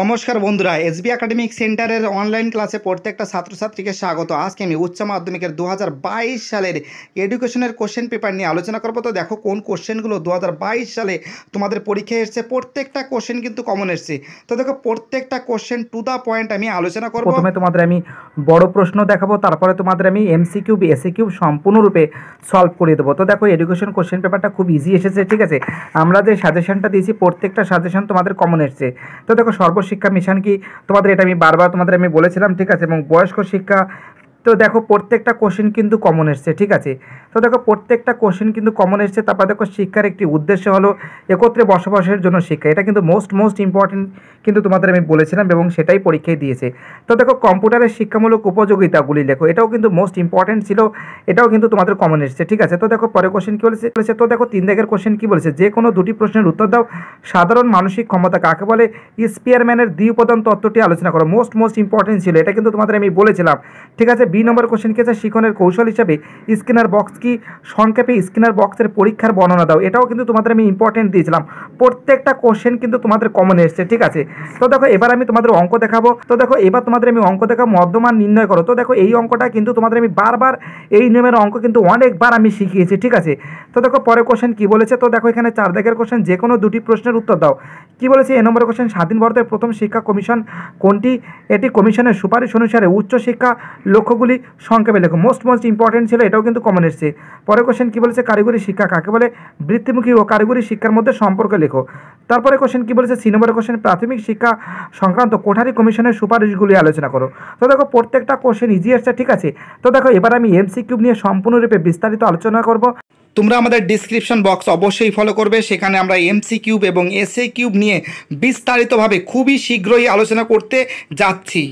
নমস্কার বন্ধুরা SB academic সেন্টারের অনলাইন ক্লাসে প্রত্যেকটা ছাত্রছাত্রীকে স্বাগত আজকে আমি উচ্চ মাধ্যমিকের দু সালের এডুকেশনের কোশ্চেন পেপার নিয়ে আলোচনা করবো তো দেখো কোন কোশ্চেনগুলো দু সালে তোমাদের পরীক্ষায় এসছে প্রত্যেকটা কোশ্চেন কিন্তু কমন এসছে তো দেখো প্রত্যেকটা কোশ্চেন টু দ্য পয়েন্ট আমি আলোচনা করবো প্রথমে তোমাদের আমি বড় প্রশ্ন দেখাবো তারপরে তোমাদের আমি এমসি বি এসি কিউ সম্পূর্ণরূপে সলভ করে দেবো তো দেখো এডুকেশন কোশ্চেন পেপারটা খুব ইজি এসেছে ঠিক আছে আমরা যে সাজেশনটা দিয়েছি প্রত্যেকটা সাজেশন তোমাদের কমন এসছে তো দেখো সর্বশিক্ষা মিশন কি তোমাদের এটা আমি বারবার তোমাদের আমি বলেছিলাম ঠিক আছে এবং বয়স্ক শিক্ষা তো দেখো প্রত্যেকটা কোশ্চেন কিন্তু কমন এসছে ঠিক আছে তো দেখো প্রত্যেকটা কোশ্চেন কিন্তু কমন এসছে তারপর দেখো শিক্ষার একটি উদ্দেশ্য হলো একত্রে বসবাসের জন্য শিক্ষা এটা কিন্তু মোস্ট মোস্ট ইম্পর্টেন্ট কিন্তু তোমাদের আমি বলেছিলাম এবং সেটাই পরীক্ষায় দিয়েছে তো দেখো কম্পিউটারের শিক্ষামূলক উপযোগিতাগুলি লেখো এটাও কিন্তু মোস্ট ইম্পর্টেন্ট ছিল এটাও কিন্তু তোমাদের কমন এসছে ঠিক আছে তো দেখো পরে কোশ্চেন কী বলেছে বলেছে তো দেখো তিন দেখের কোশ্চেন কী বলেছে যে কোনো দুটি প্রশ্নের উত্তর দাও সাধারণ মানসিক ক্ষমতা কাকে বলে স্পিয়ারম্যানের দ্বি উপাদান তত্ত্বটি আলোচনা করো মোস্ট মোস্ট ইম্পর্টেন্ট ছিল এটা কিন্তু তোমাদের আমি বলেছিলাম ঠিক আছে বি নম্বর কোশ্চেন কেছে শিখনের কৌশল হিসাবে স্কিনার বক্স কি সংক্ষেপে স্কিনার বক্সের পরীক্ষার বর্ণনা দাও এটাও কিন্তু তোমাদের আমি ইম্পর্টেন্ট দিয়েছিলাম প্রত্যেকটা কোশ্চেন কিন্তু তোমাদের কমন এসছে ঠিক আছে তো দেখো এবার আমি তোমাদের অঙ্ক দেখাবো তো দেখো এবার তোমাদের আমি অঙ্ক দেখাবো মধ্যমান নির্ণয় করো তো দেখো এই অঙ্কটা কিন্তু তোমাদের আমি বারবার এই নিয়মের অঙ্ক কিন্তু অনেকবার আমি শিখিয়েছি ঠিক আছে তো দেখো পরে কোশ্চেন কি বলেছে তো দেখো এখানে চার দেখের কোশ্চেন যে কোনো দুটি প্রশ্নের উত্তর দাও কি বলেছে এ নম্বর কোশ্চেন স্বাধীন ভারতের প্রথম শিক্ষা কমিশন কোনটি এটি কমিশনের সুপারিশ অনুসারে উচ্চশিক্ষা লক্ষ্যগুলি সংক্ষেপে লেখো মোস্ট মোস্ট ইম্পর্টেন্ট ছিল এটাও কিন্তু কমন এসছে পরে কোশ্চেন কী বলেছে কারিগরি শিক্ষা কাকে বলে বৃত্তিমুখী ও কারিগরি শিক্ষার মধ্যে সম্পর্ক লেখো তারপরে কোশ্চেন কি বলেছে সি নম্বর কোশ্চেন প্রাথমিক শিক্ষা সংক্রান্ত কোঠারি কমিশনের সুপারিশগুলি আলোচনা করো তো দেখো প্রত্যেকটা কোশ্চেন ইজি আসছে ঠিক আছে তো দেখো এবার আমি এমসিকিউ নিয়ে সম্পূর্ণরূপে বিস্তারিত আলোচনা করবো তোমরা আমাদের ডিসক্রিপশন বক্স অবশ্যই ফলো করবে সেখানে আমরা এমসি কিউব এবং এসএ কিউব নিয়ে বিস্তারিতভাবে খুবই শীঘ্রই আলোচনা করতে যাচ্ছি